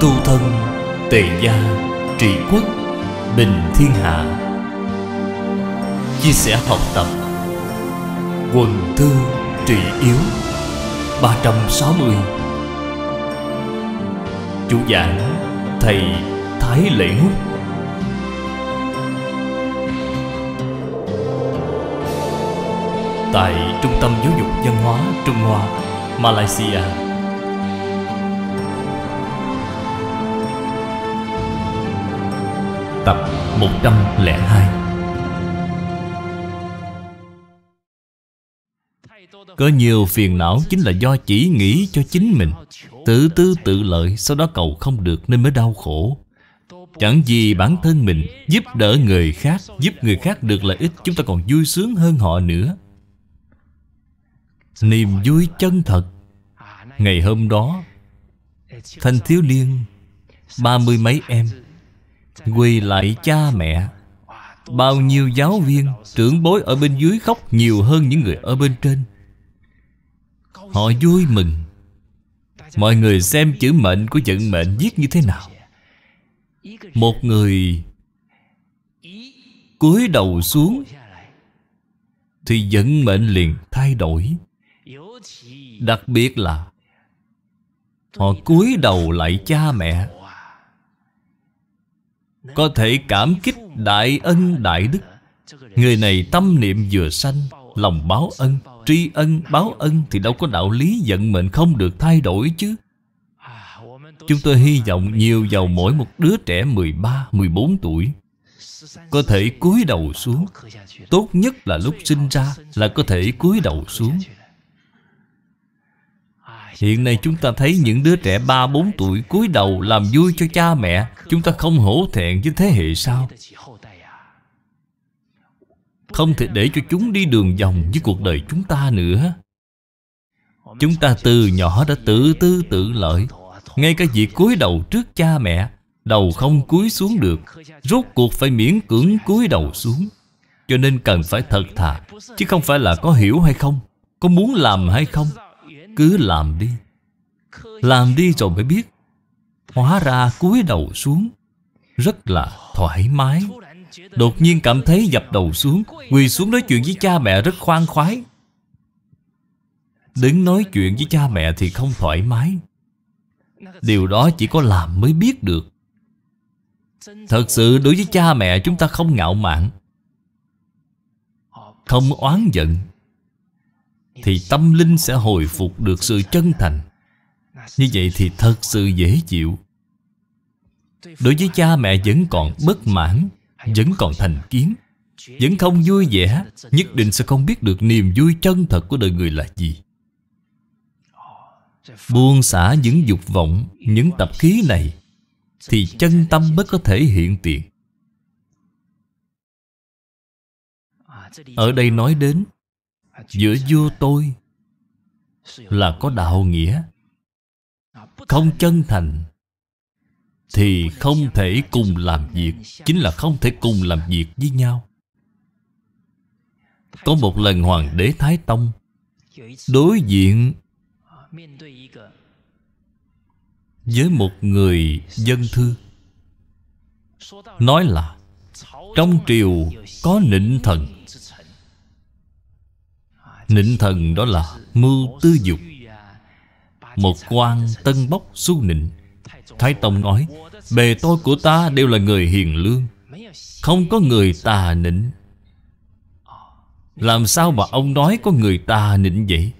tu thân tề gia trị quốc bình thiên hạ chia sẻ học tập quần thư trị yếu 360 chủ giảng thầy Thái Lệ Ngút Tại Trung tâm Giáo dục Văn hóa Trung Hoa, Malaysia Tập 102 Có nhiều phiền não chính là do chỉ nghĩ cho chính mình Tự tư tự lợi Sau đó cầu không được nên mới đau khổ Chẳng gì bản thân mình Giúp đỡ người khác Giúp người khác được lợi ích Chúng ta còn vui sướng hơn họ nữa Niềm vui chân thật Ngày hôm đó Thanh thiếu niên Ba mươi mấy em Quỳ lại cha mẹ Bao nhiêu giáo viên Trưởng bối ở bên dưới khóc Nhiều hơn những người ở bên trên Họ vui mừng Mọi người xem chữ mệnh của vận mệnh viết như thế nào Một người cúi đầu xuống Thì vận mệnh liền thay đổi Đặc biệt là Họ cúi đầu lại cha mẹ Có thể cảm kích đại ân đại đức Người này tâm niệm vừa sanh Lòng báo ân Tri ân báo ân thì đâu có đạo lý giận mệnh không được thay đổi chứ Chúng tôi hy vọng nhiều vào mỗi một đứa trẻ 13, 14 tuổi Có thể cúi đầu xuống Tốt nhất là lúc sinh ra là có thể cúi đầu xuống Hiện nay chúng ta thấy những đứa trẻ 3-4 tuổi cúi đầu làm vui cho cha mẹ Chúng ta không hổ thẹn với thế hệ sau không thể để cho chúng đi đường vòng với cuộc đời chúng ta nữa Chúng ta từ nhỏ đã tự tư tự lợi Ngay cả việc cúi đầu trước cha mẹ Đầu không cúi xuống được Rốt cuộc phải miễn cưỡng cúi đầu xuống Cho nên cần phải thật thà Chứ không phải là có hiểu hay không Có muốn làm hay không Cứ làm đi Làm đi rồi mới biết Hóa ra cúi đầu xuống Rất là thoải mái Đột nhiên cảm thấy dập đầu xuống Quỳ xuống nói chuyện với cha mẹ rất khoan khoái Đứng nói chuyện với cha mẹ thì không thoải mái Điều đó chỉ có làm mới biết được Thật sự đối với cha mẹ chúng ta không ngạo mạn Không oán giận Thì tâm linh sẽ hồi phục được sự chân thành Như vậy thì thật sự dễ chịu Đối với cha mẹ vẫn còn bất mãn vẫn còn thành kiến vẫn không vui vẻ nhất định sẽ không biết được niềm vui chân thật của đời người là gì buông xả những dục vọng những tập khí này thì chân tâm mới có thể hiện tiền ở đây nói đến giữa vua tôi là có đạo nghĩa không chân thành thì không thể cùng làm việc chính là không thể cùng làm việc với nhau có một lần hoàng đế thái tông đối diện với một người dân thư nói là trong triều có nịnh thần nịnh thần đó là mưu tư dục một quan tân bốc xu nịnh Thái Tông nói Bề tôi của ta đều là người hiền lương Không có người tà nịnh Làm sao mà ông nói có người tà nịnh vậy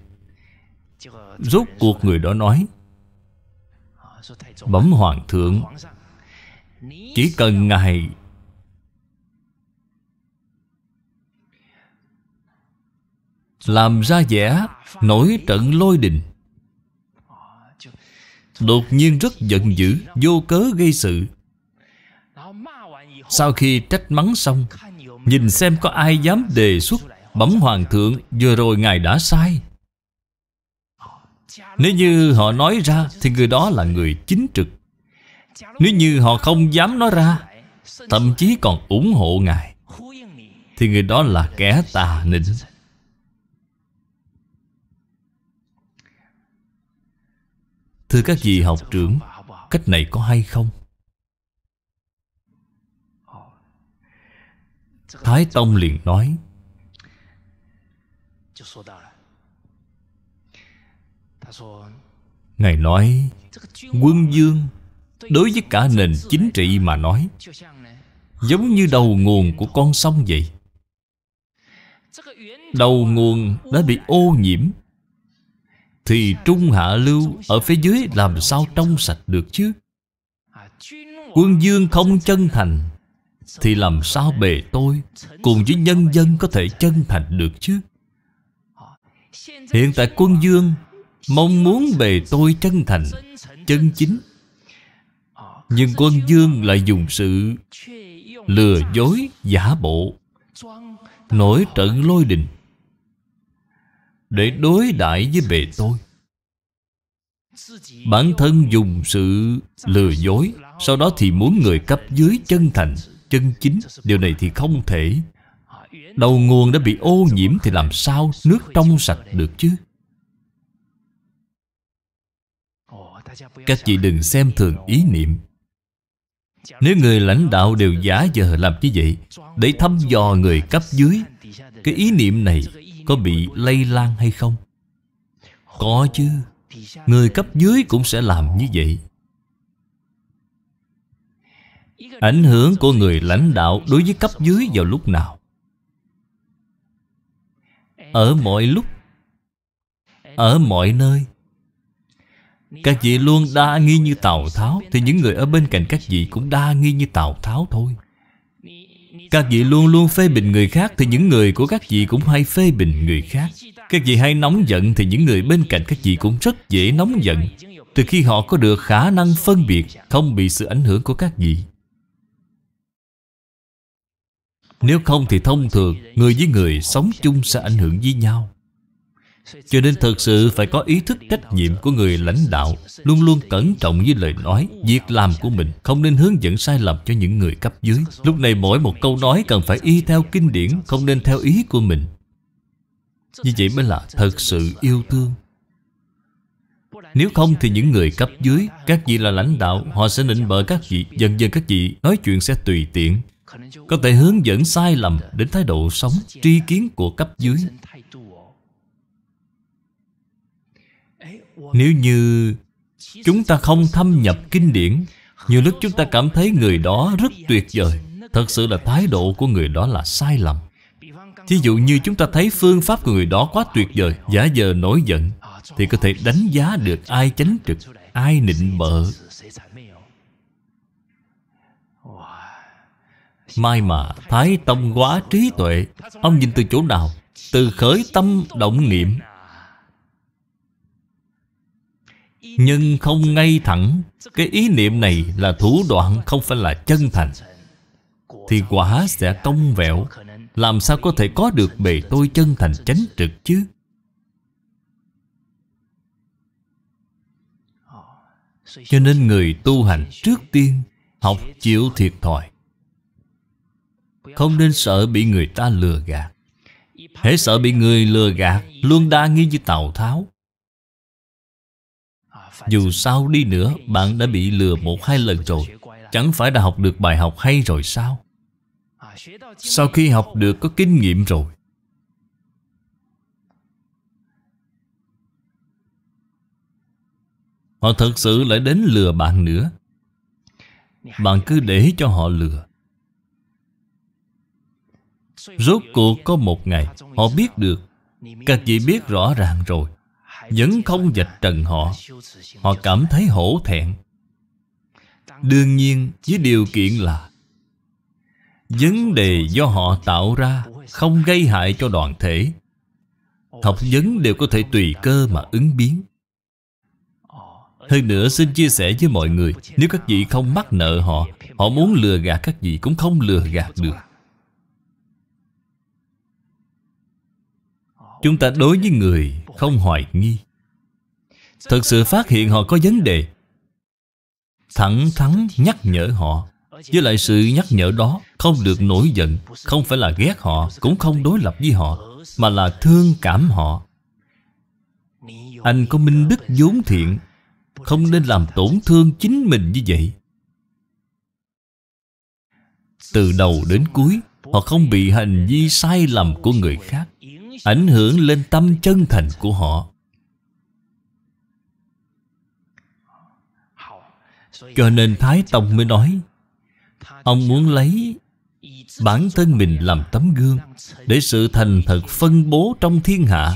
Rốt cuộc người đó nói Bấm hoàng thượng Chỉ cần ngài Làm ra vẻ Nổi trận lôi đình Đột nhiên rất giận dữ Vô cớ gây sự Sau khi trách mắng xong Nhìn xem có ai dám đề xuất Bấm hoàng thượng Vừa rồi ngài đã sai Nếu như họ nói ra Thì người đó là người chính trực Nếu như họ không dám nói ra Thậm chí còn ủng hộ ngài Thì người đó là kẻ tà nịnh Thưa các vị học trưởng Cách này có hay không? Thái Tông liền nói Ngài nói Quân dương Đối với cả nền chính trị mà nói Giống như đầu nguồn của con sông vậy Đầu nguồn đã bị ô nhiễm thì trung hạ lưu ở phía dưới làm sao trong sạch được chứ Quân dương không chân thành Thì làm sao bề tôi Cùng với nhân dân có thể chân thành được chứ Hiện tại quân dương Mong muốn bề tôi chân thành Chân chính Nhưng quân dương lại dùng sự Lừa dối giả bộ Nổi trận lôi đình để đối đãi với bề tôi Bản thân dùng sự lừa dối Sau đó thì muốn người cấp dưới chân thành Chân chính Điều này thì không thể Đầu nguồn đã bị ô nhiễm Thì làm sao nước trong sạch được chứ Các chị đừng xem thường ý niệm Nếu người lãnh đạo đều giả giờ làm như vậy Để thăm dò người cấp dưới Cái ý niệm này có bị lây lan hay không? Có chứ Người cấp dưới cũng sẽ làm như vậy Ảnh hưởng của người lãnh đạo đối với cấp dưới vào lúc nào? Ở mọi lúc Ở mọi nơi Các vị luôn đa nghi như Tào Tháo Thì những người ở bên cạnh các vị cũng đa nghi như Tào Tháo thôi các vị luôn luôn phê bình người khác Thì những người của các vị cũng hay phê bình người khác Các vị hay nóng giận Thì những người bên cạnh các vị cũng rất dễ nóng giận Từ khi họ có được khả năng phân biệt Không bị sự ảnh hưởng của các vị Nếu không thì thông thường Người với người sống chung sẽ ảnh hưởng với nhau cho nên thật sự phải có ý thức trách nhiệm của người lãnh đạo Luôn luôn cẩn trọng với lời nói, việc làm của mình Không nên hướng dẫn sai lầm cho những người cấp dưới Lúc này mỗi một câu nói cần phải y theo kinh điển Không nên theo ý của mình Như vậy mới là thật sự yêu thương nếu không thì những người cấp dưới Các vị là lãnh đạo Họ sẽ nịnh bợ các vị Dần dần các vị nói chuyện sẽ tùy tiện Có thể hướng dẫn sai lầm Đến thái độ sống Tri kiến của cấp dưới Nếu như chúng ta không thâm nhập kinh điển Nhiều lúc chúng ta cảm thấy người đó rất tuyệt vời Thật sự là thái độ của người đó là sai lầm Thí dụ như chúng ta thấy phương pháp của người đó quá tuyệt vời Giả giờ nổi giận Thì có thể đánh giá được ai chánh trực Ai nịnh bợ Mai mà Thái Tông quá trí tuệ Ông nhìn từ chỗ nào Từ khởi tâm động niệm nhưng không ngay thẳng Cái ý niệm này là thủ đoạn không phải là chân thành Thì quả sẽ công vẹo Làm sao có thể có được bề tôi chân thành chánh trực chứ Cho nên người tu hành trước tiên Học chịu thiệt thòi Không nên sợ bị người ta lừa gạt Hễ sợ bị người lừa gạt Luôn đa nghi như tàu Tháo dù sao đi nữa Bạn đã bị lừa một hai lần rồi Chẳng phải đã học được bài học hay rồi sao à, Sau khi học được có kinh nghiệm rồi Họ thật sự lại đến lừa bạn nữa Bạn cứ để cho họ lừa Rốt cuộc có một ngày Họ biết được Các vị biết rõ ràng rồi vẫn không dịch trần họ Họ cảm thấy hổ thẹn Đương nhiên với điều kiện là Vấn đề do họ tạo ra Không gây hại cho đoàn thể Học vấn đều có thể tùy cơ mà ứng biến Hơn nữa xin chia sẻ với mọi người Nếu các vị không mắc nợ họ Họ muốn lừa gạt các vị cũng không lừa gạt được Chúng ta đối với người không hoài nghi Thực sự phát hiện họ có vấn đề Thẳng thắn nhắc nhở họ Với lại sự nhắc nhở đó Không được nổi giận Không phải là ghét họ Cũng không đối lập với họ Mà là thương cảm họ Anh có minh đức vốn thiện Không nên làm tổn thương chính mình như vậy Từ đầu đến cuối Họ không bị hành vi sai lầm của người khác ảnh hưởng lên tâm chân thành của họ cho nên thái tông mới nói ông muốn lấy bản thân mình làm tấm gương để sự thành thật phân bố trong thiên hạ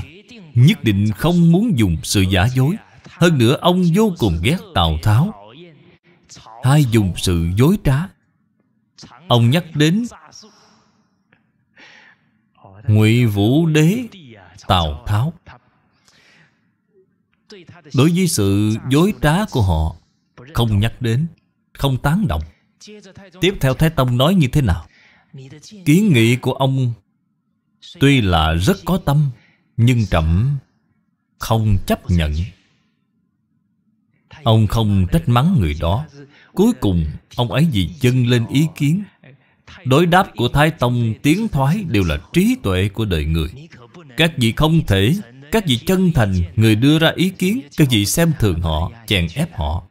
nhất định không muốn dùng sự giả dối hơn nữa ông vô cùng ghét tào tháo hay dùng sự dối trá ông nhắc đến ngụy vũ đế tào tháo đối với sự dối trá của họ không nhắc đến không tán động tiếp theo thái tông nói như thế nào kiến nghị của ông tuy là rất có tâm nhưng trẫm không chấp nhận ông không trách mắng người đó cuối cùng ông ấy vì chân lên ý kiến Đối đáp của Thái Tông tiến thoái đều là trí tuệ của đời người Các vị không thể Các vị chân thành Người đưa ra ý kiến Các vị xem thường họ Chèn ép họ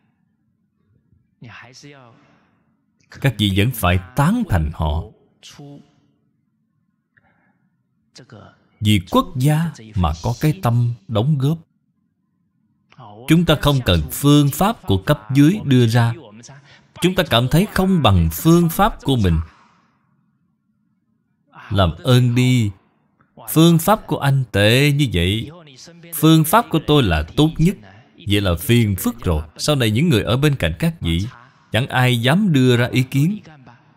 Các vị vẫn phải tán thành họ Vì quốc gia mà có cái tâm đóng góp Chúng ta không cần phương pháp của cấp dưới đưa ra Chúng ta cảm thấy không bằng phương pháp của mình làm ơn đi Phương pháp của anh tệ như vậy Phương pháp của tôi là tốt nhất Vậy là phiền phức rồi Sau này những người ở bên cạnh các vị Chẳng ai dám đưa ra ý kiến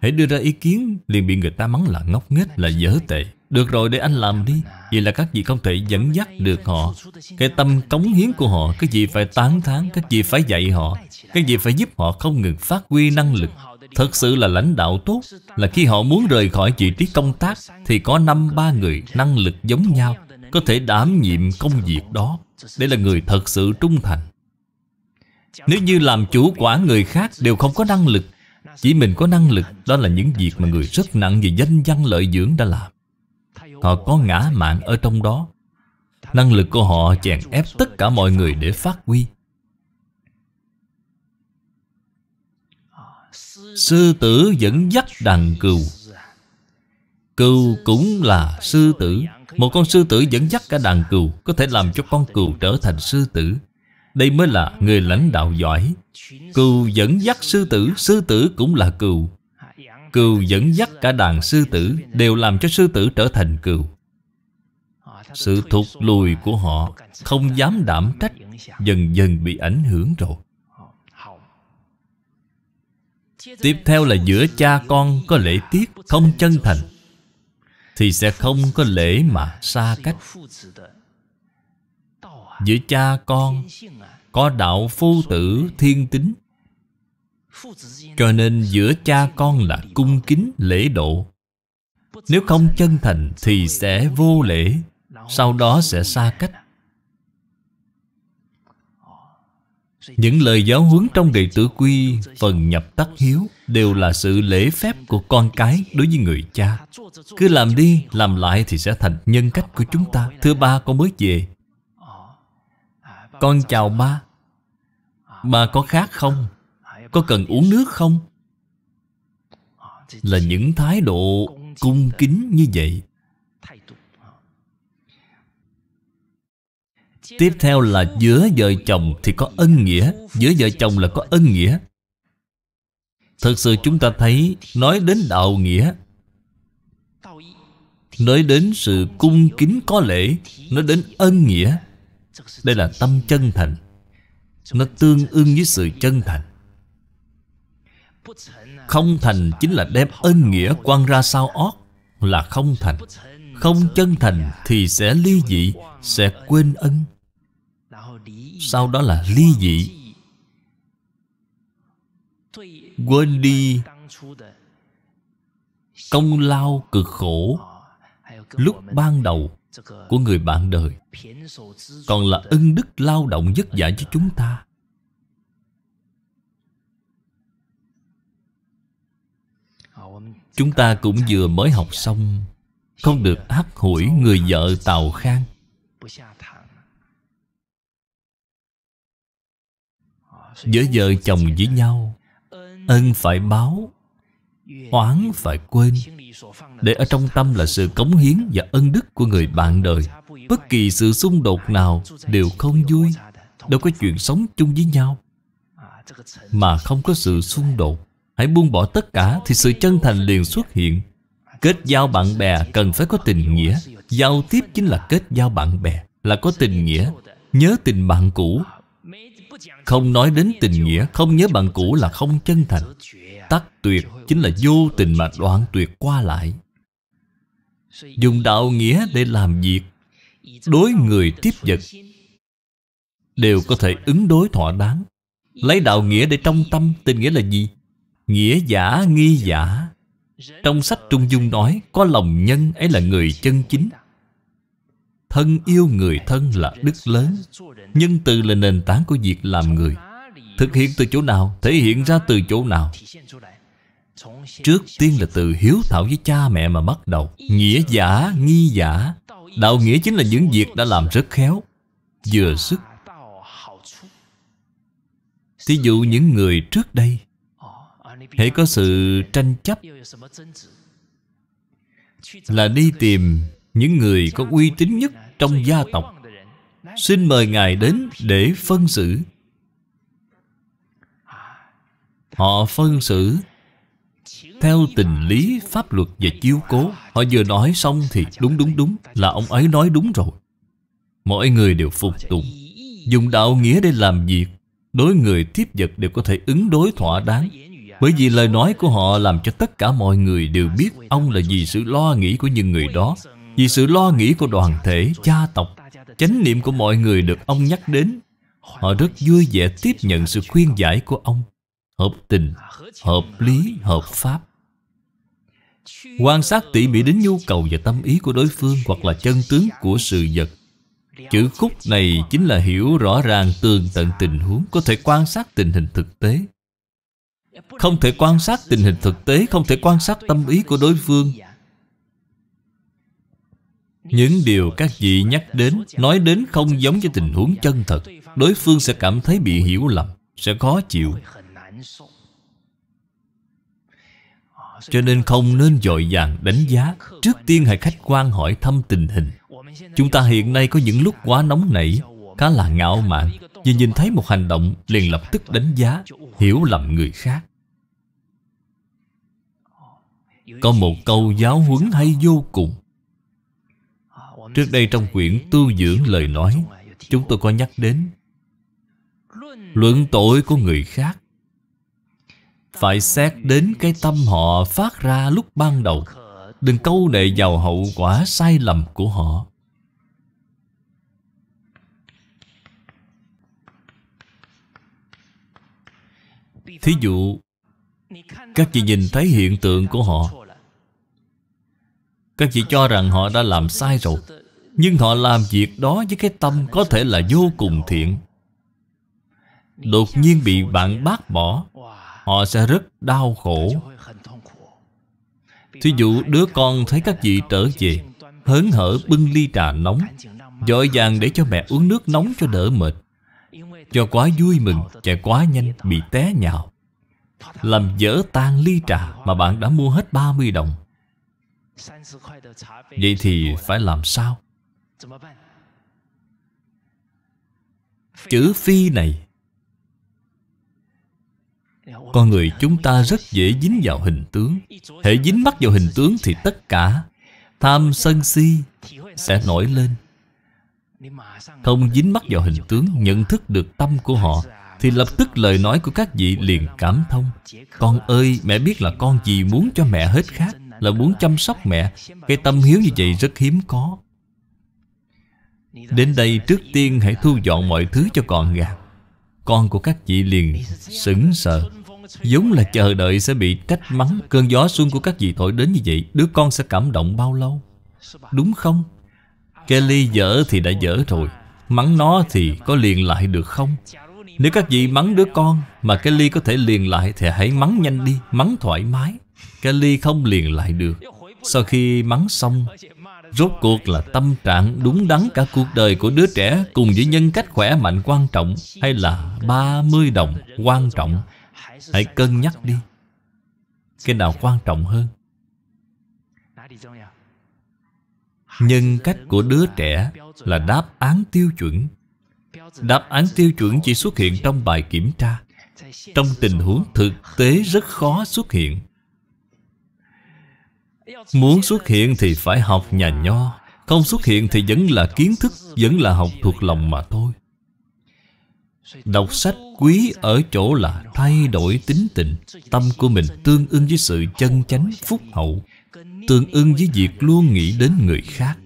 Hãy đưa ra ý kiến liền bị người ta mắng là ngốc nghếch là dở tệ Được rồi để anh làm đi Vậy là các vị không thể dẫn dắt được họ Cái tâm cống hiến của họ Các vị phải tán thán Các vị phải dạy họ Các vị phải giúp họ không ngừng phát huy năng lực Thật sự là lãnh đạo tốt Là khi họ muốn rời khỏi vị trí công tác Thì có năm ba người năng lực giống nhau Có thể đảm nhiệm công việc đó Để là người thật sự trung thành Nếu như làm chủ quản người khác đều không có năng lực Chỉ mình có năng lực Đó là những việc mà người rất nặng về danh văn lợi dưỡng đã làm Họ có ngã mạng ở trong đó Năng lực của họ chèn ép tất cả mọi người để phát huy Sư tử dẫn dắt đàn cừu Cừu cũng là sư tử Một con sư tử dẫn dắt cả đàn cừu Có thể làm cho con cừu trở thành sư tử Đây mới là người lãnh đạo giỏi Cừu dẫn dắt sư tử Sư tử cũng là cừu Cừu dẫn dắt cả đàn sư tử Đều làm cho sư tử trở thành cừu Sự thụt lùi của họ Không dám đảm trách Dần dần bị ảnh hưởng rồi Tiếp theo là giữa cha con có lễ tiết không chân thành Thì sẽ không có lễ mà xa cách Giữa cha con có đạo phu tử thiên tính Cho nên giữa cha con là cung kính lễ độ Nếu không chân thành thì sẽ vô lễ Sau đó sẽ xa cách Những lời giáo huấn trong Đệ Tử Quy Phần nhập tắc hiếu Đều là sự lễ phép của con cái đối với người cha Cứ làm đi, làm lại thì sẽ thành nhân cách của chúng ta Thưa ba con mới về Con chào ba Ba có khác không? Có cần uống nước không? Là những thái độ cung kính như vậy Tiếp theo là giữa vợ chồng thì có ân nghĩa Giữa vợ chồng là có ân nghĩa Thật sự chúng ta thấy Nói đến đạo nghĩa Nói đến sự cung kính có lễ Nói đến ân nghĩa Đây là tâm chân thành Nó tương ưng với sự chân thành Không thành chính là đem ân nghĩa quăng ra sao ót Là không thành Không chân thành thì sẽ ly dị Sẽ quên ân sau đó là ly dị Quên đi Công lao cực khổ Lúc ban đầu Của người bạn đời Còn là ân đức lao động vất vả cho chúng ta Chúng ta cũng vừa mới học xong Không được hắt hủi người vợ tàu Khang Giữa vợ chồng với nhau Ân phải báo Oán phải quên Để ở trong tâm là sự cống hiến Và ân đức của người bạn đời Bất kỳ sự xung đột nào Đều không vui Đâu có chuyện sống chung với nhau Mà không có sự xung đột Hãy buông bỏ tất cả Thì sự chân thành liền xuất hiện Kết giao bạn bè cần phải có tình nghĩa Giao tiếp chính là kết giao bạn bè Là có tình nghĩa Nhớ tình bạn cũ không nói đến tình nghĩa Không nhớ bạn cũ là không chân thành Tắc tuyệt chính là vô tình mà đoạn tuyệt qua lại Dùng đạo nghĩa để làm việc Đối người tiếp vật Đều có thể ứng đối thỏa đáng Lấy đạo nghĩa để trong tâm Tình nghĩa là gì? Nghĩa giả, nghi giả Trong sách Trung Dung nói Có lòng nhân ấy là người chân chính Thân yêu người thân là đức lớn Nhân từ là nền tảng của việc làm người Thực hiện từ chỗ nào Thể hiện ra từ chỗ nào Trước tiên là từ hiếu thảo với cha mẹ mà bắt đầu Nghĩa giả, nghi giả Đạo nghĩa chính là những việc đã làm rất khéo Vừa sức Thí dụ những người trước đây Hãy có sự tranh chấp Là đi tìm những người có uy tín nhất trong gia tộc xin mời ngài đến để phân xử họ phân xử theo tình lý pháp luật và chiếu cố họ vừa nói xong thì đúng đúng đúng là ông ấy nói đúng rồi mọi người đều phục tùng dùng đạo nghĩa để làm việc đối người tiếp vật đều có thể ứng đối thỏa đáng bởi vì lời nói của họ làm cho tất cả mọi người đều biết ông là vì sự lo nghĩ của những người đó vì sự lo nghĩ của đoàn thể, gia tộc Chánh niệm của mọi người được ông nhắc đến Họ rất vui vẻ tiếp nhận sự khuyên giải của ông Hợp tình, hợp lý, hợp pháp Quan sát tỉ mỉ đến nhu cầu và tâm ý của đối phương Hoặc là chân tướng của sự vật Chữ khúc này chính là hiểu rõ ràng tường tận tình huống Có thể quan sát tình hình thực tế Không thể quan sát tình hình thực tế Không thể quan sát tâm ý của đối phương những điều các vị nhắc đến nói đến không giống với tình huống chân thật đối phương sẽ cảm thấy bị hiểu lầm sẽ khó chịu cho nên không nên dội vàng đánh giá trước tiên hãy khách quan hỏi thăm tình hình chúng ta hiện nay có những lúc quá nóng nảy khá là ngạo mạn vì nhìn thấy một hành động liền lập tức đánh giá hiểu lầm người khác có một câu giáo huấn hay vô cùng Trước đây trong quyển tu dưỡng lời nói Chúng tôi có nhắc đến Luận tội của người khác Phải xét đến cái tâm họ phát ra lúc ban đầu Đừng câu nệ vào hậu quả sai lầm của họ Thí dụ Các chị nhìn thấy hiện tượng của họ các chị cho rằng họ đã làm sai rồi Nhưng họ làm việc đó với cái tâm có thể là vô cùng thiện Đột nhiên bị bạn bác bỏ Họ sẽ rất đau khổ Thí dụ đứa con thấy các vị trở về Hớn hở bưng ly trà nóng Dội vàng để cho mẹ uống nước nóng cho đỡ mệt do quá vui mừng Chạy quá nhanh bị té nhào Làm dở tan ly trà Mà bạn đã mua hết 30 đồng Vậy thì phải làm sao? Chữ phi này Con người chúng ta rất dễ dính vào hình tướng Hệ dính mắc vào hình tướng thì tất cả Tham sân si sẽ nổi lên Không dính mắc vào hình tướng Nhận thức được tâm của họ dạ, Thì lập tức lời nói của các vị liền cảm thông Con ơi mẹ biết là con gì muốn cho mẹ hết khác là muốn chăm sóc mẹ Cái tâm hiếu như vậy rất hiếm có Đến đây trước tiên hãy thu dọn mọi thứ cho còn gạt Con của các chị liền sững sờ Giống là chờ đợi sẽ bị trách mắng Cơn gió xuân của các vị thổi đến như vậy Đứa con sẽ cảm động bao lâu Đúng không? Kelly dở thì đã dở rồi Mắng nó thì có liền lại được không? Nếu các vị mắng đứa con Mà Kelly có thể liền lại Thì hãy mắng nhanh đi Mắng thoải mái Kelly không liền lại được Sau khi mắng xong Rốt cuộc là tâm trạng đúng đắn cả cuộc đời của đứa trẻ Cùng với nhân cách khỏe mạnh quan trọng Hay là 30 đồng quan trọng Hãy cân nhắc đi Cái nào quan trọng hơn Nhân cách của đứa trẻ là đáp án tiêu chuẩn Đáp án tiêu chuẩn chỉ xuất hiện trong bài kiểm tra Trong tình huống thực tế rất khó xuất hiện Muốn xuất hiện thì phải học nhà nho Không xuất hiện thì vẫn là kiến thức Vẫn là học thuộc lòng mà thôi Đọc sách quý ở chỗ là thay đổi tính tình Tâm của mình tương ưng với sự chân chánh phúc hậu Tương ưng với việc luôn nghĩ đến người khác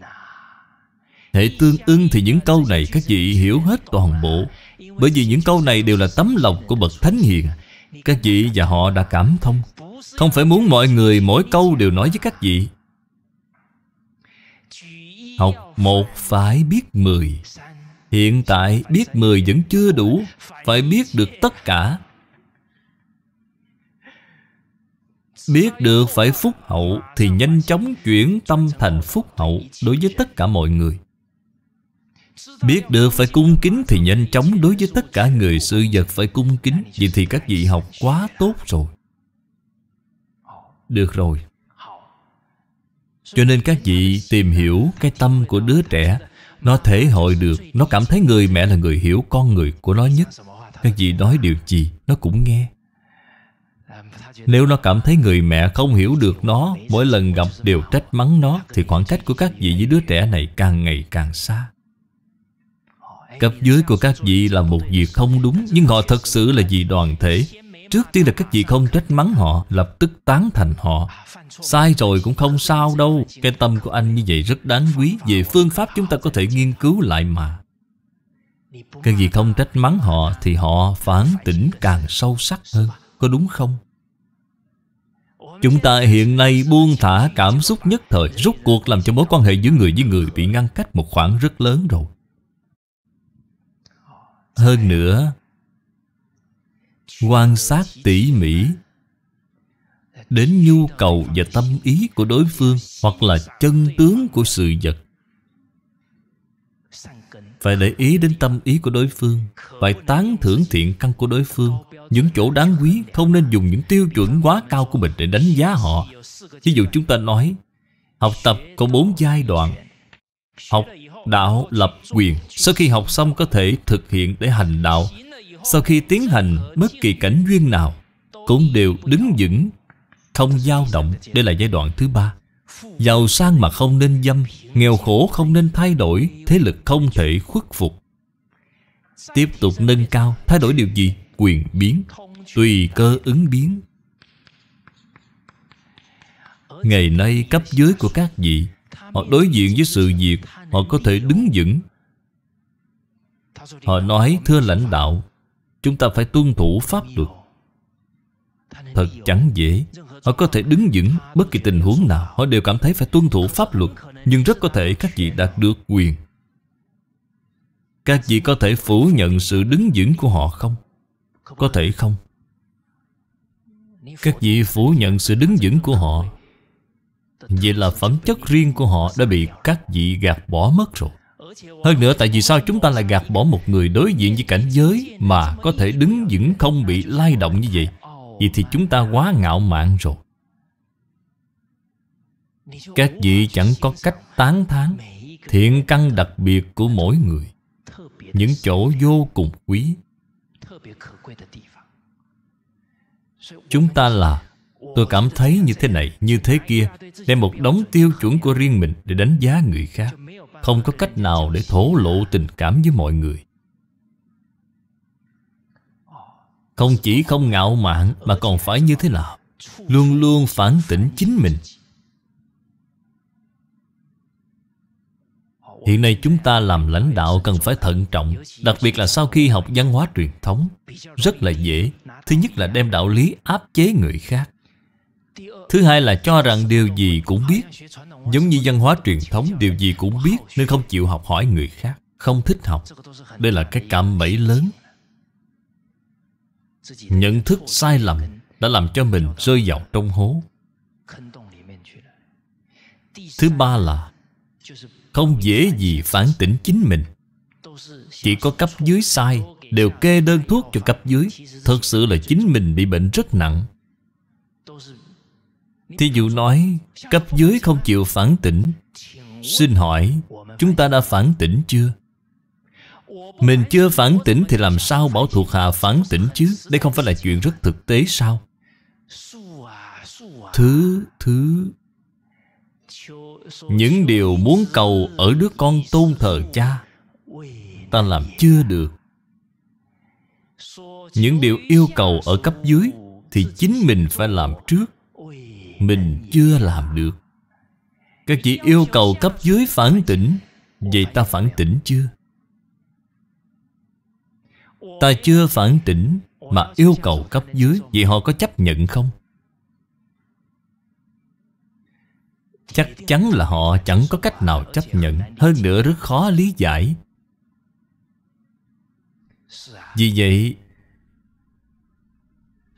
Hệ tương ưng thì những câu này các vị hiểu hết toàn bộ Bởi vì những câu này đều là tấm lòng của Bậc Thánh Hiền Các vị và họ đã cảm thông không phải muốn mọi người mỗi câu đều nói với các vị Học một phải biết mười Hiện tại biết mười vẫn chưa đủ Phải biết được tất cả Biết được phải phúc hậu Thì nhanh chóng chuyển tâm thành phúc hậu Đối với tất cả mọi người Biết được phải cung kính Thì nhanh chóng đối với tất cả người sư vật phải cung kính Vì thì các vị học quá tốt rồi được rồi Cho nên các vị tìm hiểu cái tâm của đứa trẻ Nó thể hội được Nó cảm thấy người mẹ là người hiểu con người của nó nhất Các vị nói điều gì Nó cũng nghe Nếu nó cảm thấy người mẹ không hiểu được nó Mỗi lần gặp đều trách mắng nó Thì khoảng cách của các vị với đứa trẻ này càng ngày càng xa Cấp dưới của các vị là một việc không đúng Nhưng họ thật sự là vì đoàn thể trước tiên là các vị không trách mắng họ Lập tức tán thành họ Sai rồi cũng không sao đâu Cái tâm của anh như vậy rất đáng quý Về phương pháp chúng ta có thể nghiên cứu lại mà Các vị không trách mắng họ Thì họ phản tỉnh càng sâu sắc hơn Có đúng không? Chúng ta hiện nay buông thả cảm xúc nhất thời Rút cuộc làm cho mối quan hệ giữa người với người Bị ngăn cách một khoảng rất lớn rồi Hơn nữa quan sát tỉ mỉ đến nhu cầu và tâm ý của đối phương hoặc là chân tướng của sự vật phải để ý đến tâm ý của đối phương phải tán thưởng thiện căn của đối phương những chỗ đáng quý không nên dùng những tiêu chuẩn quá cao của mình để đánh giá họ ví dụ chúng ta nói học tập có bốn giai đoạn học đạo lập quyền sau khi học xong có thể thực hiện để hành đạo sau khi tiến hành bất kỳ cảnh duyên nào Cũng đều đứng vững Không dao động Đây là giai đoạn thứ ba Giàu sang mà không nên dâm Nghèo khổ không nên thay đổi Thế lực không thể khuất phục Tiếp tục nâng cao Thay đổi điều gì? Quyền biến Tùy cơ ứng biến Ngày nay cấp dưới của các vị Họ đối diện với sự việc Họ có thể đứng vững Họ nói thưa lãnh đạo Chúng ta phải tuân thủ pháp luật Thật chẳng dễ Họ có thể đứng vững bất kỳ tình huống nào Họ đều cảm thấy phải tuân thủ pháp luật Nhưng rất có thể các vị đạt được quyền Các vị có thể phủ nhận sự đứng vững của họ không? Có thể không? Các vị phủ nhận sự đứng vững của họ Vậy là phẩm chất riêng của họ đã bị các vị gạt bỏ mất rồi hơn nữa tại vì sao chúng ta lại gạt bỏ một người đối diện với cảnh giới Mà có thể đứng vững không bị lay động như vậy vì thì chúng ta quá ngạo mạn rồi Các vị chẳng có cách tán thán Thiện căn đặc biệt của mỗi người Những chỗ vô cùng quý Chúng ta là Tôi cảm thấy như thế này, như thế kia Đem một đống tiêu chuẩn của riêng mình Để đánh giá người khác không có cách nào để thổ lộ tình cảm với mọi người Không chỉ không ngạo mạn Mà còn phải như thế nào Luôn luôn phản tỉnh chính mình Hiện nay chúng ta làm lãnh đạo cần phải thận trọng Đặc biệt là sau khi học văn hóa truyền thống Rất là dễ Thứ nhất là đem đạo lý áp chế người khác Thứ hai là cho rằng điều gì cũng biết Giống như văn hóa truyền thống Điều gì cũng biết Nên không chịu học hỏi người khác Không thích học Đây là cái cảm bẫy lớn Nhận thức sai lầm Đã làm cho mình rơi vào trong hố Thứ ba là Không dễ gì phản tỉnh chính mình Chỉ có cấp dưới sai Đều kê đơn thuốc cho cấp dưới Thật sự là chính mình bị bệnh rất nặng Thí dụ nói Cấp dưới không chịu phản tỉnh Xin hỏi Chúng ta đã phản tỉnh chưa? Mình chưa phản tỉnh thì làm sao bảo thuộc hạ phản tỉnh chứ? Đây không phải là chuyện rất thực tế sao? Thứ, thứ Những điều muốn cầu ở đứa con tôn thờ cha Ta làm chưa được Những điều yêu cầu ở cấp dưới Thì chính mình phải làm trước mình chưa làm được Các chị yêu cầu cấp dưới phản tỉnh Vậy ta phản tỉnh chưa? Ta chưa phản tỉnh Mà yêu cầu cấp dưới Vậy họ có chấp nhận không? Chắc chắn là họ chẳng có cách nào chấp nhận Hơn nữa rất khó lý giải Vì vậy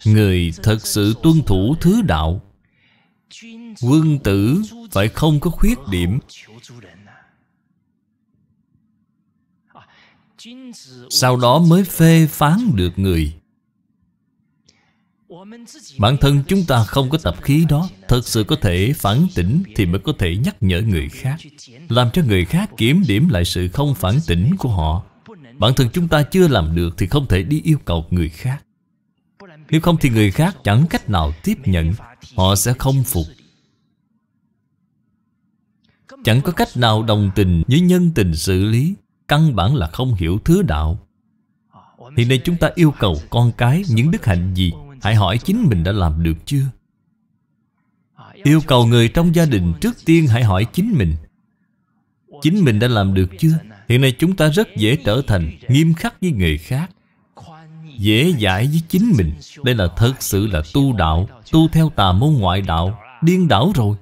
Người thật sự tuân thủ thứ đạo quân tử phải không có khuyết điểm sau đó mới phê phán được người bản thân chúng ta không có tập khí đó thật sự có thể phản tỉnh thì mới có thể nhắc nhở người khác làm cho người khác kiểm điểm lại sự không phản tỉnh của họ bản thân chúng ta chưa làm được thì không thể đi yêu cầu người khác nếu không thì người khác chẳng cách nào tiếp nhận Họ sẽ không phục Chẳng có cách nào đồng tình với nhân tình xử lý Căn bản là không hiểu thứ đạo Hiện nay chúng ta yêu cầu con cái những đức hạnh gì Hãy hỏi chính mình đã làm được chưa Yêu cầu người trong gia đình trước tiên hãy hỏi chính mình Chính mình đã làm được chưa Hiện nay chúng ta rất dễ trở thành nghiêm khắc với người khác dễ dãi với chính mình đây là thật sự là tu đạo tu theo tà môn ngoại đạo điên đảo rồi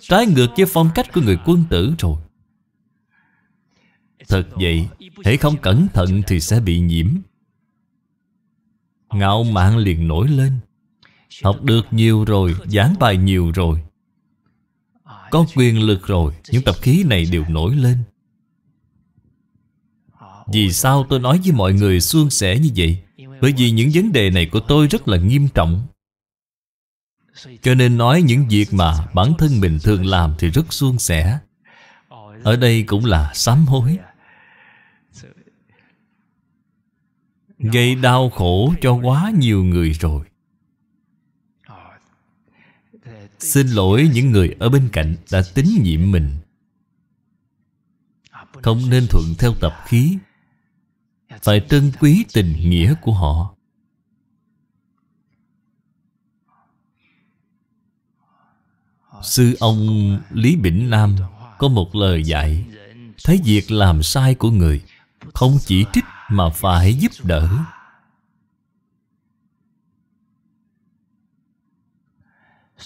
trái ngược với phong cách của người quân tử rồi thật vậy hễ không cẩn thận thì sẽ bị nhiễm ngạo mạn liền nổi lên học được nhiều rồi giảng bài nhiều rồi có quyền lực rồi những tập khí này đều nổi lên vì sao tôi nói với mọi người suôn sẻ như vậy bởi vì những vấn đề này của tôi rất là nghiêm trọng Cho nên nói những việc mà bản thân mình thường làm thì rất suôn sẻ Ở đây cũng là sám hối Gây đau khổ cho quá nhiều người rồi Xin lỗi những người ở bên cạnh đã tín nhiệm mình Không nên thuận theo tập khí phải trân quý tình nghĩa của họ sư ông lý bỉnh nam có một lời dạy thấy việc làm sai của người không chỉ trích mà phải giúp đỡ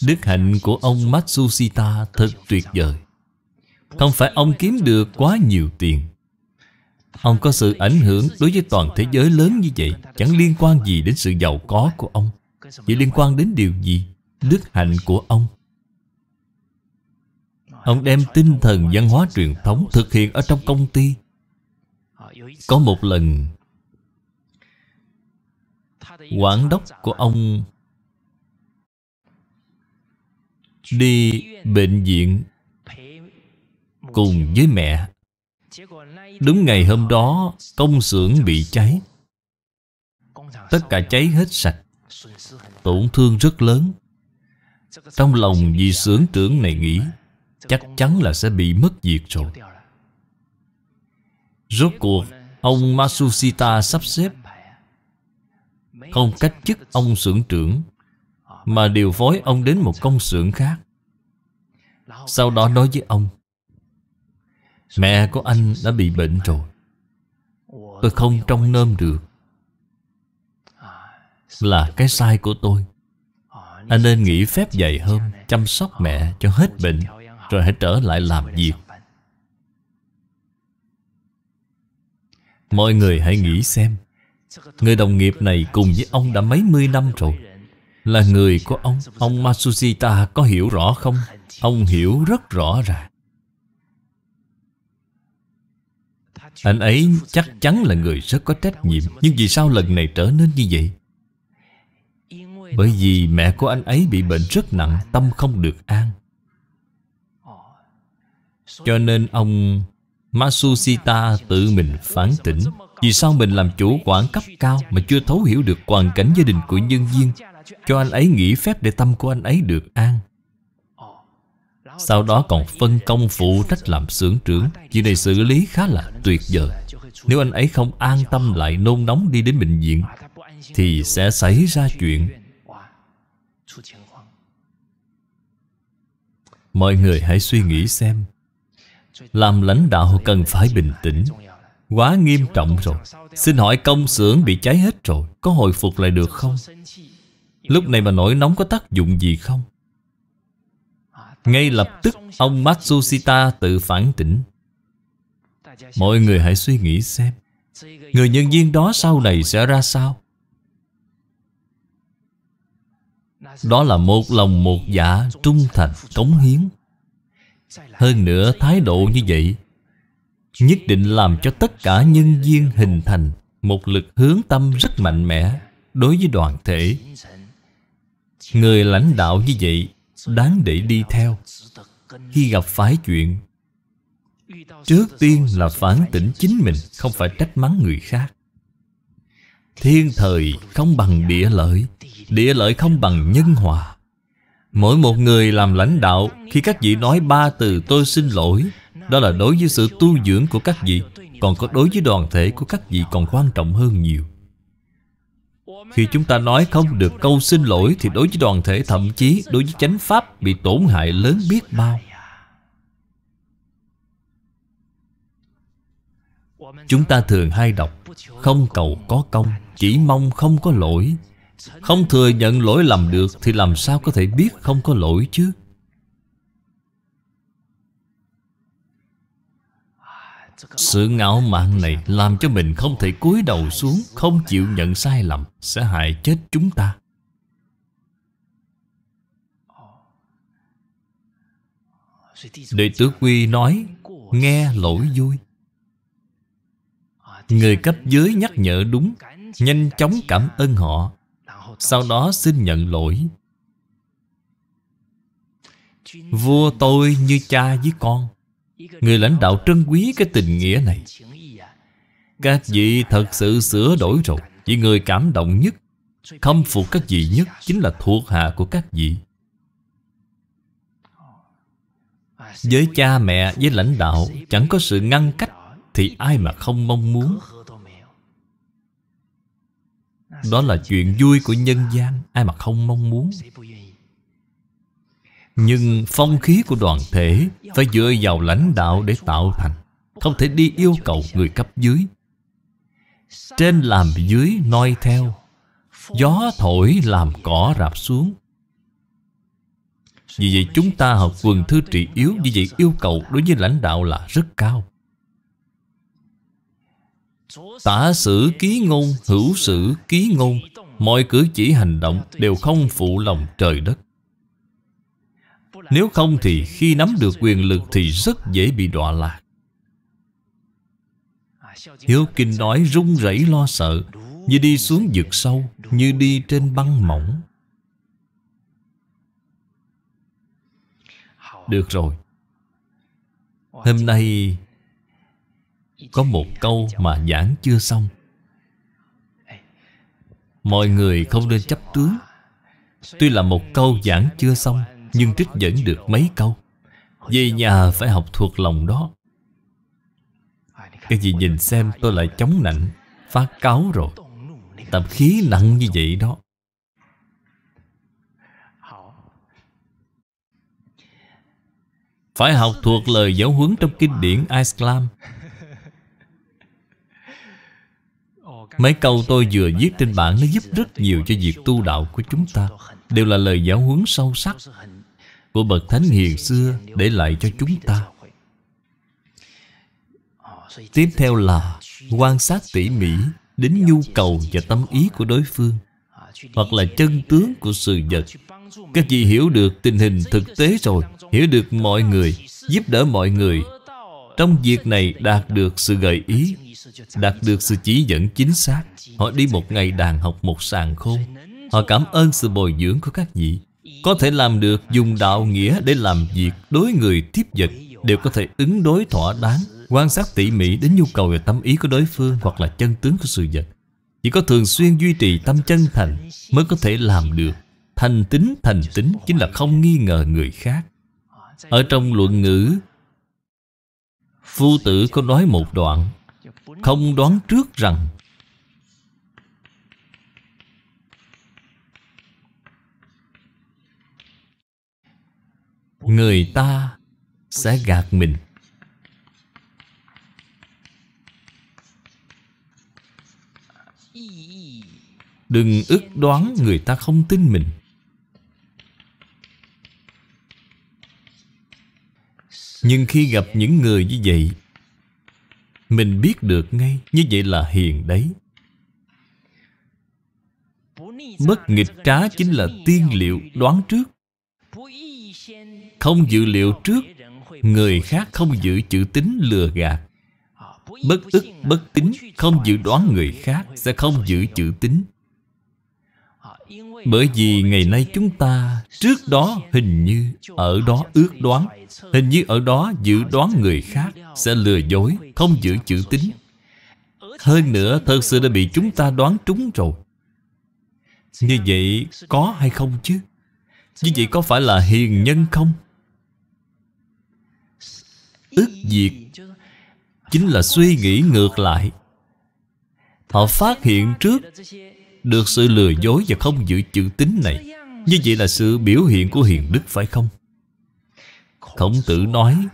đức hạnh của ông matsushita thật tuyệt vời không phải ông kiếm được quá nhiều tiền Ông có sự ảnh hưởng đối với toàn thế giới lớn như vậy Chẳng liên quan gì đến sự giàu có của ông Chỉ liên quan đến điều gì? Đức hạnh của ông Ông đem tinh thần văn hóa truyền thống thực hiện ở trong công ty Có một lần Quản đốc của ông Đi bệnh viện Cùng với mẹ Đúng ngày hôm đó Công xưởng bị cháy Tất cả cháy hết sạch Tổn thương rất lớn Trong lòng vị xưởng trưởng này nghĩ Chắc chắn là sẽ bị mất việc rồi Rốt cuộc Ông Masushita sắp xếp Không cách chức ông xưởng trưởng Mà điều phối ông đến một công xưởng khác Sau đó nói với ông Mẹ của anh đã bị bệnh rồi Tôi không trông nom được Là cái sai của tôi Anh nên nghĩ phép dạy hơn Chăm sóc mẹ cho hết bệnh Rồi hãy trở lại làm việc Mọi người hãy nghĩ xem Người đồng nghiệp này cùng với ông đã mấy mươi năm rồi Là người của ông Ông Matsushita có hiểu rõ không? Ông hiểu rất rõ ràng Anh ấy chắc chắn là người rất có trách nhiệm Nhưng vì sao lần này trở nên như vậy Bởi vì mẹ của anh ấy bị bệnh rất nặng Tâm không được an Cho nên ông Matsushita tự mình phản tỉnh Vì sao mình làm chủ quản cấp cao Mà chưa thấu hiểu được hoàn cảnh gia đình của nhân viên Cho anh ấy nghỉ phép để tâm của anh ấy được an sau đó còn phân công phụ trách làm xưởng trưởng Chuyện này xử lý khá là tuyệt vời Nếu anh ấy không an tâm lại nôn nóng đi đến bệnh viện Thì sẽ xảy ra chuyện Mọi người hãy suy nghĩ xem Làm lãnh đạo cần phải bình tĩnh Quá nghiêm trọng rồi Xin hỏi công xưởng bị cháy hết rồi Có hồi phục lại được không? Lúc này mà nổi nóng có tác dụng gì không? Ngay lập tức ông Matsushita tự phản tỉnh Mọi người hãy suy nghĩ xem Người nhân viên đó sau này sẽ ra sao Đó là một lòng một dạ trung thành cống hiến Hơn nữa thái độ như vậy Nhất định làm cho tất cả nhân viên hình thành Một lực hướng tâm rất mạnh mẽ Đối với đoàn thể Người lãnh đạo như vậy đáng để đi theo khi gặp phải chuyện trước tiên là phản tỉnh chính mình không phải trách mắng người khác thiên thời không bằng địa lợi địa lợi không bằng nhân hòa mỗi một người làm lãnh đạo khi các vị nói ba từ tôi xin lỗi đó là đối với sự tu dưỡng của các vị còn có đối với đoàn thể của các vị còn quan trọng hơn nhiều khi chúng ta nói không được câu xin lỗi Thì đối với đoàn thể thậm chí Đối với chánh pháp bị tổn hại lớn biết bao Chúng ta thường hay đọc Không cầu có công Chỉ mong không có lỗi Không thừa nhận lỗi làm được Thì làm sao có thể biết không có lỗi chứ Sự ngạo mạn này làm cho mình không thể cúi đầu xuống Không chịu nhận sai lầm Sẽ hại chết chúng ta Đệ tử Quy nói Nghe lỗi vui Người cấp dưới nhắc nhở đúng Nhanh chóng cảm ơn họ Sau đó xin nhận lỗi Vua tôi như cha với con Người lãnh đạo trân quý cái tình nghĩa này Các vị thật sự sửa đổi rồi Vì người cảm động nhất Khâm phục các vị nhất Chính là thuộc hạ của các vị Với cha mẹ, với lãnh đạo Chẳng có sự ngăn cách Thì ai mà không mong muốn Đó là chuyện vui của nhân gian Ai mà không mong muốn nhưng phong khí của đoàn thể Phải dựa vào lãnh đạo để tạo thành Không thể đi yêu cầu người cấp dưới Trên làm dưới noi theo Gió thổi làm cỏ rạp xuống Vì vậy chúng ta học quần thư trị yếu Vì vậy yêu cầu đối với lãnh đạo là rất cao Tả sử ký ngôn, hữu sử ký ngôn Mọi cử chỉ hành động đều không phụ lòng trời đất nếu không thì khi nắm được quyền lực thì rất dễ bị đọa lạc Hiếu Kinh nói run rẩy lo sợ Như đi xuống vực sâu Như đi trên băng mỏng Được rồi Hôm nay Có một câu mà giảng chưa xong Mọi người không nên chấp tướng, Tuy là một câu giảng chưa xong nhưng trích dẫn được mấy câu Về nhà phải học thuộc lòng đó Cái gì nhìn xem tôi lại chống nạnh Phát cáo rồi Tập khí nặng như vậy đó Phải học thuộc lời giáo huấn trong kinh điển Islam Mấy câu tôi vừa viết trên bảng Nó giúp rất nhiều cho việc tu đạo của chúng ta Đều là lời giáo huấn sâu sắc của Bậc Thánh Hiền xưa để lại cho chúng ta Tiếp theo là quan sát tỉ mỉ đến nhu cầu và tâm ý của đối phương Hoặc là chân tướng của sự vật Các vị hiểu được tình hình thực tế rồi Hiểu được mọi người, giúp đỡ mọi người Trong việc này đạt được sự gợi ý Đạt được sự chỉ dẫn chính xác Họ đi một ngày đàn học một sàng khôn Họ cảm ơn sự bồi dưỡng của các vị có thể làm được dùng đạo nghĩa để làm việc Đối người tiếp vật đều có thể ứng đối thỏa đáng Quan sát tỉ mỉ đến nhu cầu và tâm ý của đối phương Hoặc là chân tướng của sự vật Chỉ có thường xuyên duy trì tâm chân thành Mới có thể làm được Thành tính thành tính chính là không nghi ngờ người khác Ở trong luận ngữ Phu tử có nói một đoạn Không đoán trước rằng người ta sẽ gạt mình đừng ước đoán người ta không tin mình nhưng khi gặp những người như vậy mình biết được ngay như vậy là hiền đấy bất nghịch trá chính là tiên liệu đoán trước không dự liệu trước Người khác không giữ chữ tính lừa gạt Bất ức bất tính Không dự đoán người khác Sẽ không giữ chữ tính Bởi vì ngày nay chúng ta Trước đó hình như Ở đó ước đoán Hình như ở đó dự đoán người khác Sẽ lừa dối, không giữ chữ tính Hơn nữa thật sự đã bị chúng ta đoán trúng rồi Như vậy có hay không chứ? Như vậy có phải là hiền nhân không? ức diệt chính là suy nghĩ ngược lại họ phát hiện trước được sự lừa dối và không giữ chữ tín này như vậy là sự biểu hiện của hiền đức phải không khổng tử nói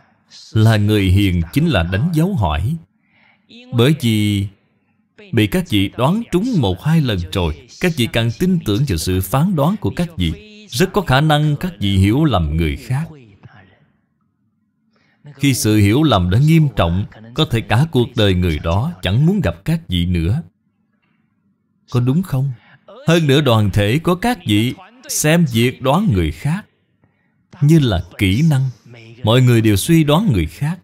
là người hiền chính là đánh dấu hỏi bởi vì bị các vị đoán trúng một hai lần rồi các vị càng tin tưởng vào sự phán đoán của các vị rất có khả năng các vị hiểu lầm người khác khi sự hiểu lầm đã nghiêm trọng Có thể cả cuộc đời người đó chẳng muốn gặp các vị nữa Có đúng không? Hơn nữa đoàn thể có các vị Xem việc đoán người khác Như là kỹ năng Mọi người đều suy đoán người khác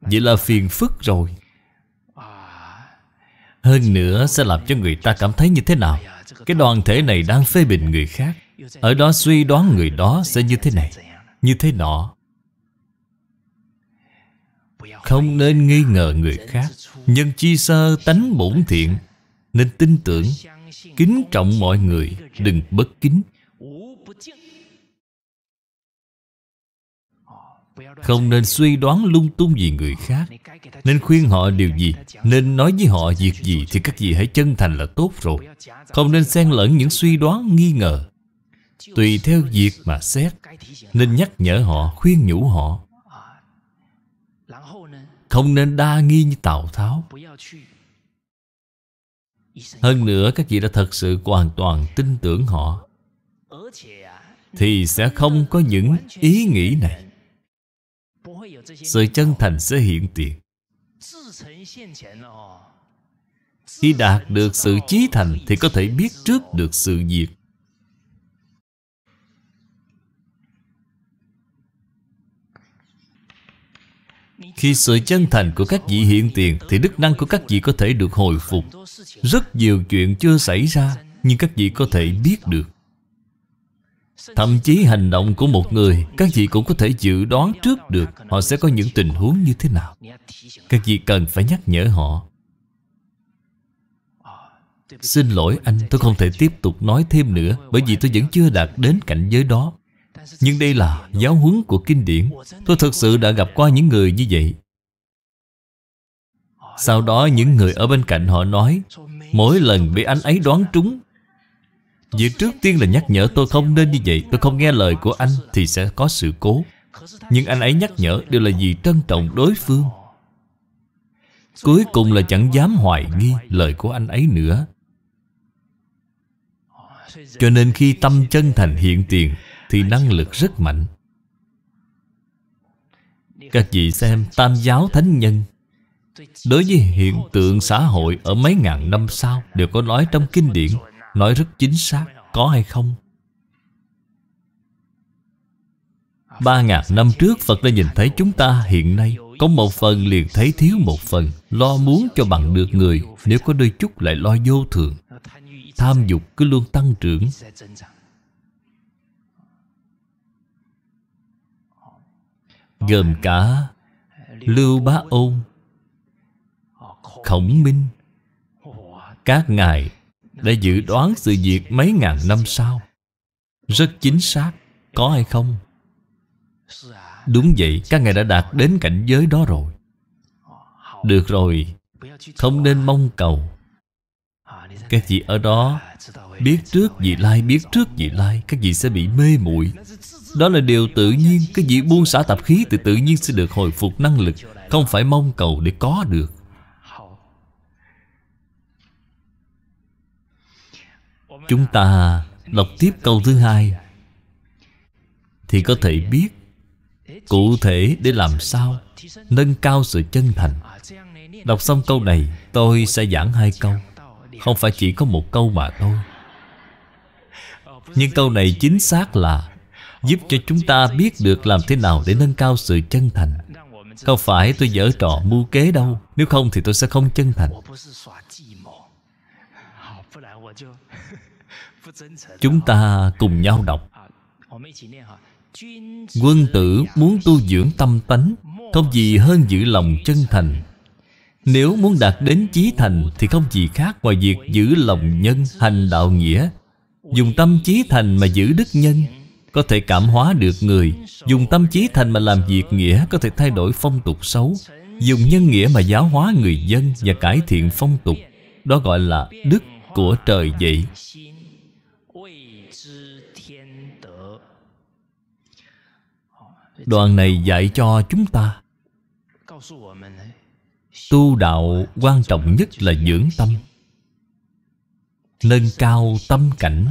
Vậy là phiền phức rồi Hơn nữa sẽ làm cho người ta cảm thấy như thế nào Cái đoàn thể này đang phê bình người khác Ở đó suy đoán người đó sẽ như thế này Như thế nọ không nên nghi ngờ người khác Nhân chi sơ tánh bổn thiện Nên tin tưởng Kính trọng mọi người Đừng bất kính Không nên suy đoán lung tung vì người khác Nên khuyên họ điều gì Nên nói với họ việc gì Thì các vị hãy chân thành là tốt rồi Không nên xen lẫn những suy đoán nghi ngờ Tùy theo việc mà xét Nên nhắc nhở họ, khuyên nhủ họ không nên đa nghi như Tào Tháo Hơn nữa các vị đã thật sự hoàn toàn tin tưởng họ Thì sẽ không có những ý nghĩ này Sự chân thành sẽ hiện tiền Khi đạt được sự chí thành Thì có thể biết trước được sự việc Khi sự chân thành của các vị hiện tiền Thì đức năng của các vị có thể được hồi phục Rất nhiều chuyện chưa xảy ra Nhưng các vị có thể biết được Thậm chí hành động của một người Các vị cũng có thể dự đoán trước được Họ sẽ có những tình huống như thế nào Các vị cần phải nhắc nhở họ Xin lỗi anh Tôi không thể tiếp tục nói thêm nữa Bởi vì tôi vẫn chưa đạt đến cảnh giới đó nhưng đây là giáo huấn của kinh điển Tôi thực sự đã gặp qua những người như vậy Sau đó những người ở bên cạnh họ nói Mỗi lần bị anh ấy đoán trúng Việc trước tiên là nhắc nhở tôi không nên như vậy Tôi không nghe lời của anh thì sẽ có sự cố Nhưng anh ấy nhắc nhở đều là vì trân trọng đối phương Cuối cùng là chẳng dám hoài nghi lời của anh ấy nữa Cho nên khi tâm chân thành hiện tiền thì năng lực rất mạnh Các vị xem Tam giáo Thánh Nhân Đối với hiện tượng xã hội Ở mấy ngàn năm sau Đều có nói trong kinh điển Nói rất chính xác Có hay không Ba ngàn năm trước Phật đã nhìn thấy chúng ta hiện nay Có một phần liền thấy thiếu một phần Lo muốn cho bằng được người Nếu có đôi chút lại lo vô thường Tham dục cứ luôn tăng trưởng gồm cả lưu bá ôn khổng minh các ngài đã dự đoán sự việc mấy ngàn năm sau rất chính xác có hay không đúng vậy các ngài đã đạt đến cảnh giới đó rồi được rồi không nên mong cầu các vị ở đó biết trước vị lai biết trước vị lai các vị sẽ bị mê muội đó là điều tự nhiên Cái gì buông xả tạp khí Thì tự nhiên sẽ được hồi phục năng lực Không phải mong cầu để có được Chúng ta đọc tiếp câu thứ hai Thì có thể biết Cụ thể để làm sao Nâng cao sự chân thành Đọc xong câu này Tôi sẽ giảng hai câu Không phải chỉ có một câu mà thôi Nhưng câu này chính xác là Giúp cho chúng ta biết được làm thế nào để nâng cao sự chân thành Không phải tôi dở trò mưu kế đâu Nếu không thì tôi sẽ không chân thành Chúng ta cùng nhau đọc Quân tử muốn tu dưỡng tâm tánh Không gì hơn giữ lòng chân thành Nếu muốn đạt đến chí thành Thì không gì khác ngoài việc giữ lòng nhân hành đạo nghĩa Dùng tâm chí thành mà giữ đức nhân có thể cảm hóa được người Dùng tâm trí thành mà làm việc nghĩa Có thể thay đổi phong tục xấu Dùng nhân nghĩa mà giáo hóa người dân Và cải thiện phong tục Đó gọi là đức của trời vậy Đoạn này dạy cho chúng ta Tu đạo quan trọng nhất là dưỡng tâm Nâng cao tâm cảnh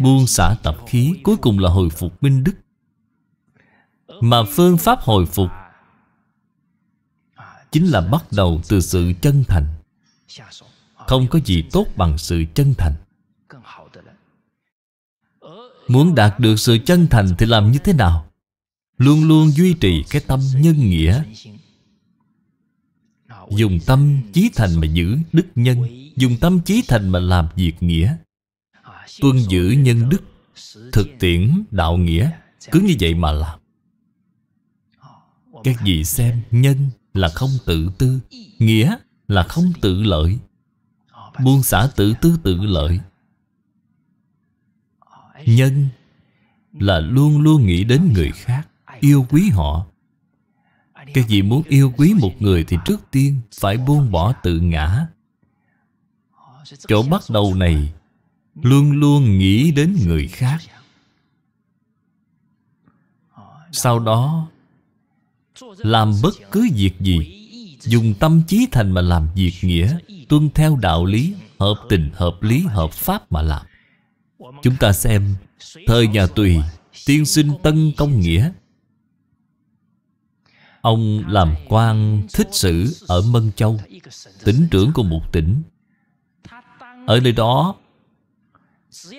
buông xả tập khí cuối cùng là hồi phục minh đức mà phương pháp hồi phục chính là bắt đầu từ sự chân thành không có gì tốt bằng sự chân thành muốn đạt được sự chân thành thì làm như thế nào luôn luôn duy trì cái tâm nhân nghĩa dùng tâm chí thành mà giữ đức nhân dùng tâm chí thành mà làm việc nghĩa tuân giữ nhân đức thực tiễn đạo nghĩa cứ như vậy mà làm các vị xem nhân là không tự tư nghĩa là không tự lợi buông xả tự tư tự lợi nhân là luôn luôn nghĩ đến người khác yêu quý họ các vị muốn yêu quý một người thì trước tiên phải buông bỏ tự ngã chỗ bắt đầu này luôn luôn nghĩ đến người khác sau đó làm bất cứ việc gì dùng tâm trí thành mà làm việc nghĩa tuân theo đạo lý hợp tình hợp lý hợp pháp mà làm chúng ta xem thời nhà tùy tiên sinh tân công nghĩa ông làm quan thích sử ở mân châu tỉnh trưởng của một tỉnh ở nơi đó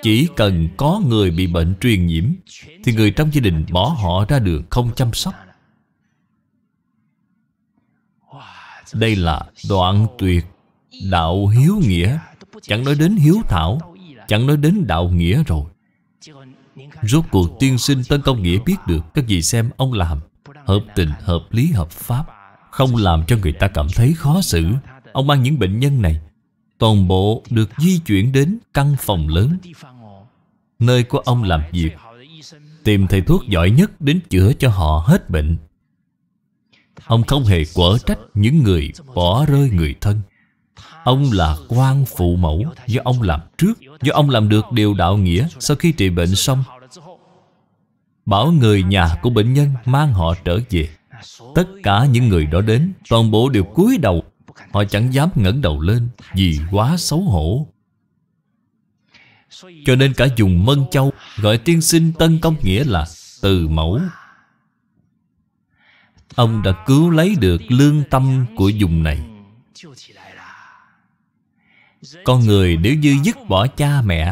chỉ cần có người bị bệnh truyền nhiễm Thì người trong gia đình bỏ họ ra đường không chăm sóc Đây là đoạn tuyệt Đạo hiếu nghĩa Chẳng nói đến hiếu thảo Chẳng nói đến đạo nghĩa rồi Rốt cuộc tiên sinh Tân Công Nghĩa biết được Các vị xem ông làm Hợp tình, hợp lý, hợp pháp Không làm cho người ta cảm thấy khó xử Ông mang những bệnh nhân này toàn bộ được di chuyển đến căn phòng lớn nơi của ông làm việc tìm thầy thuốc giỏi nhất đến chữa cho họ hết bệnh ông không hề quở trách những người bỏ rơi người thân ông là quan phụ mẫu do ông làm trước do ông làm được điều đạo nghĩa sau khi trị bệnh xong bảo người nhà của bệnh nhân mang họ trở về tất cả những người đó đến toàn bộ đều cúi đầu Họ chẳng dám ngẩng đầu lên Vì quá xấu hổ Cho nên cả dùng Mân Châu Gọi tiên sinh Tân Công Nghĩa là Từ Mẫu Ông đã cứu lấy được lương tâm của dùng này Con người nếu như dứt bỏ cha mẹ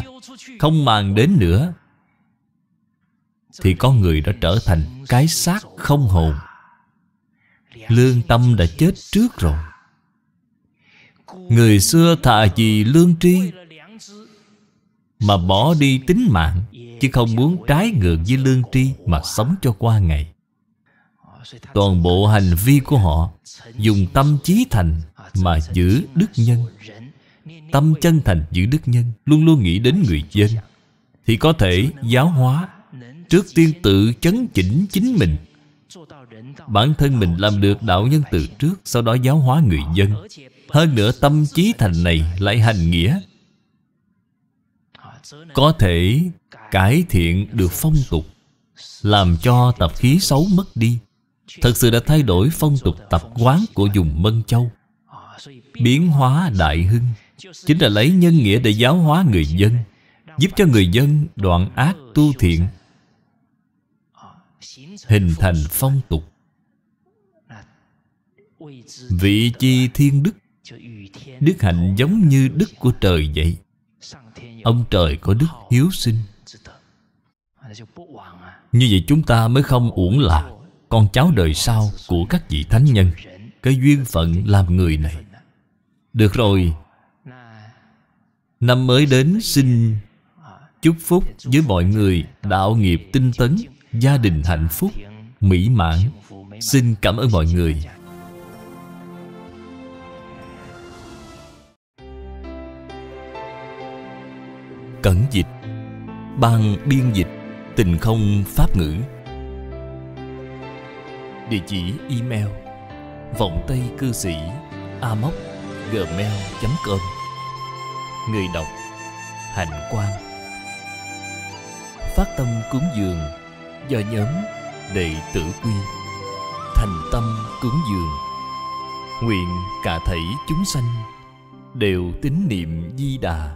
Không màng đến nữa Thì con người đã trở thành cái xác không hồn Lương tâm đã chết trước rồi Người xưa thà vì lương tri Mà bỏ đi tính mạng Chứ không muốn trái ngược với lương tri Mà sống cho qua ngày Toàn bộ hành vi của họ Dùng tâm trí thành Mà giữ đức nhân Tâm chân thành giữ đức nhân Luôn luôn nghĩ đến người dân Thì có thể giáo hóa Trước tiên tự chấn chỉnh chính mình Bản thân mình làm được đạo nhân từ trước Sau đó giáo hóa người dân hơn nữa tâm trí thành này lại hành nghĩa Có thể cải thiện được phong tục Làm cho tập khí xấu mất đi Thật sự đã thay đổi phong tục tập quán của vùng Mân Châu Biến hóa đại hưng Chính là lấy nhân nghĩa để giáo hóa người dân Giúp cho người dân đoạn ác tu thiện Hình thành phong tục Vị chi thiên đức Đức hạnh giống như đức của trời vậy Ông trời có đức hiếu sinh Như vậy chúng ta mới không uổng là Con cháu đời sau của các vị thánh nhân Cái duyên phận làm người này Được rồi Năm mới đến xin chúc phúc với mọi người Đạo nghiệp tinh tấn Gia đình hạnh phúc Mỹ mãn Xin cảm ơn mọi người cẩn dịch ban biên dịch tình không pháp ngữ địa chỉ email vọng tây cư sĩ a móc gmail com người đọc hạnh quang phát tâm cúng dường do nhóm đệ tử quy thành tâm cúng dường nguyện cả thảy chúng sanh đều tín niệm di đà